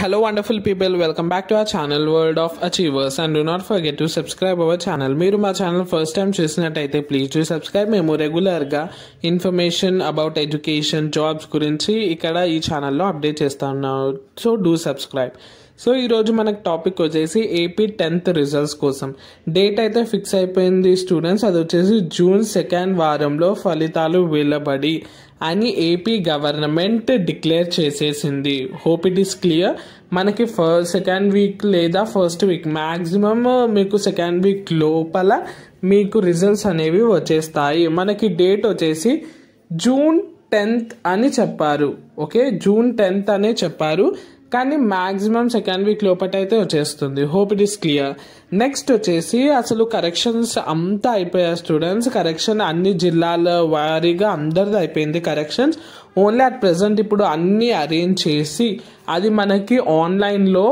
hello wonderful people welcome back to our channel word of achievers and do not forget to subscribe our channel మీరు మా channel first time చూసినట్టయితే please to subscribe మేము రెగ్యులర్గా information about education jobs గురించి ఇక్కడ ఈ ఛానల్లో update చేస్తా ఉన్నాం సో డూ సబ్స్క్రైబ్ సో ఈరోజు మనకు టాపిక్ వచ్చేసి ఏపీ టెన్త్ రిజల్ట్స్ కోసం డేట్ అయితే ఫిక్స్ అయిపోయింది స్టూడెంట్స్ అది వచ్చేసి జూన్ సెకండ్ వారంలో ఫలితాలు వెలబడి అని ఏపీ గవర్నమెంట్ డిక్లేర్ చేసేసింది హోప్ ఇట్ ఈస్ క్లియర్ మనకి ఫస్ట్ సెకండ్ వీక్ లేదా ఫస్ట్ వీక్ మ్యాక్సిమమ్ మీకు సెకండ్ వీక్ లోపల మీకు రిజల్ట్స్ అనేవి వచ్చేస్తాయి మనకి డేట్ వచ్చేసి జూన్ టెన్త్ అని చెప్పారు ఓకే జూన్ టెన్త్ అనే చెప్పారు కానీ మ్యాక్సిమం సెకండ్ వీక్ లోపట అయితే వచ్చేస్తుంది hope it is clear next వచ్చేసి అసలు కరెక్షన్స్ అంతా అయిపోయాయి స్టూడెంట్స్ కరెక్షన్ అన్ని జిల్లాల వారీగా అందరిది అయిపోయింది కరెక్షన్స్ ఓన్లీ అట్ ప్రజెంట్ ఇప్పుడు అన్నీ అరేంజ్ చేసి అది మనకి ఆన్లైన్లో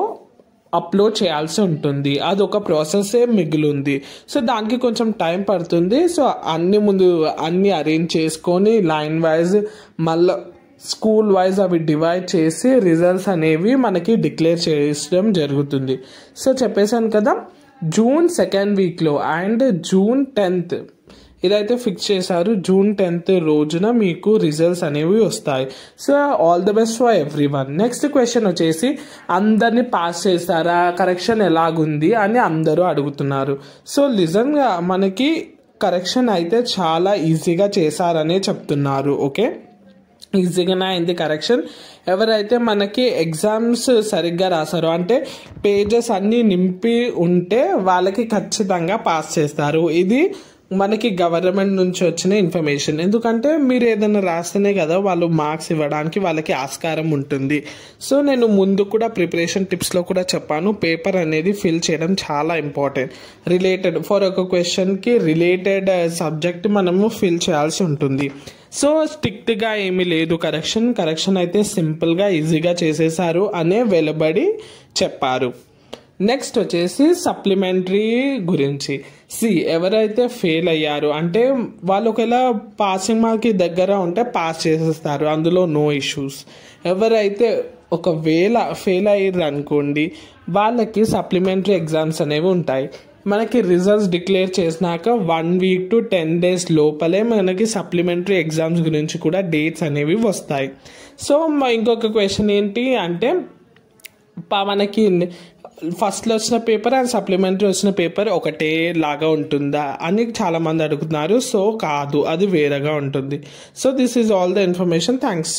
అప్లోడ్ చేయాల్సి ఉంటుంది అది ఒక ప్రాసెస్సే మిగిలింది సో దానికి కొంచెం టైం పడుతుంది సో అన్ని ముందు అన్ని అరేంజ్ చేసుకొని లైన్ వైజ్ మళ్ళీ స్కూల్ వైజ్ అవి డివైడ్ చేసి రిజల్ట్స్ అనేవి మనకి డిక్లేర్ చేయడం జరుగుతుంది సో చెప్పేశాను కదా జూన్ సెకండ్ వీక్లో అండ్ జూన్ టెన్త్ ఇదైతే ఫిక్స్ చేశారు జూన్ టెన్త్ రోజున మీకు రిజల్ట్స్ అనేవి వస్తాయి so all the best for everyone next question వచ్చేసి అందరినీ పాస్ చేస్తారా కరెక్షన్ ఎలాగుంది అని అందరూ అడుగుతున్నారు సో నిజంగా మనకి కరెక్షన్ అయితే చాలా ఈజీగా చేశారనే చెప్తున్నారు ఓకే ఈజీగానే అయింది కరెక్షన్ ఎవరైతే మనకి ఎగ్జామ్స్ సరిగ్గా రాసారో అంటే పేజెస్ అన్నీ నింపి ఉంటే వాళ్ళకి ఖచ్చితంగా పాస్ చేస్తారు ఇది మనకి గవర్నమెంట్ నుంచి వచ్చిన ఇన్ఫర్మేషన్ ఎందుకంటే మీరు ఏదైనా రాస్తేనే కదా వాళ్ళు మార్క్స్ ఇవ్వడానికి వాళ్ళకి ఆస్కారం ఉంటుంది సో నేను ముందు కూడా ప్రిపరేషన్ టిప్స్లో కూడా చెప్పాను పేపర్ అనేది ఫిల్ చేయడం చాలా ఇంపార్టెంట్ రిలేటెడ్ ఫర్ ఒక క్వశ్చన్కి రిలేటెడ్ సబ్జెక్ట్ మనము ఫిల్ చేయాల్సి ఉంటుంది సో స్టిక్గా ఏమీ లేదు కరెక్షన్ కరెక్షన్ అయితే సింపుల్గా ఈజీగా చేసేసారు అనే వెలుబడి చెప్పారు నెక్స్ట్ వచ్చేసి సప్లిమెంటరీ గురించి సి ఎవరైతే ఫెయిల్ అయ్యారు అంటే వాళ్ళు ఒకవేళ పాసింగ్ మార్క్కి దగ్గర ఉంటే పాస్ చేసేస్తారు అందులో నో ఇష్యూస్ ఎవరైతే ఒకవేళ ఫెయిల్ అయ్యారు అనుకోండి వాళ్ళకి సప్లిమెంటరీ ఎగ్జామ్స్ అనేవి ఉంటాయి మనకి రిజల్ట్స్ డిక్లేర్ చేసినాక one week to ten days లోపలే మనకి సప్లిమెంటరీ ఎగ్జామ్స్ గురించి కూడా డేట్స్ అనేవి వస్తాయి సో ఇంకొక క్వశ్చన్ ఏంటి అంటే మనకి ఫస్ట్లో వచ్చిన పేపర్ అండ్ సప్లిమెంటరీ వచ్చిన పేపర్ ఒకటే లాగా ఉంటుందా అని చాలామంది అడుగుతున్నారు సో కాదు అది వేరేగా ఉంటుంది so this is all the information thanks